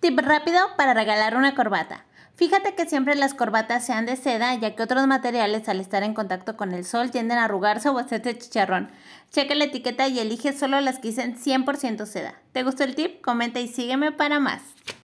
Tip rápido para regalar una corbata. Fíjate que siempre las corbatas sean de seda, ya que otros materiales al estar en contacto con el sol tienden a arrugarse o hacerse chicharrón. Checa la etiqueta y elige solo las que dicen 100% seda. ¿Te gustó el tip? Comenta y sígueme para más.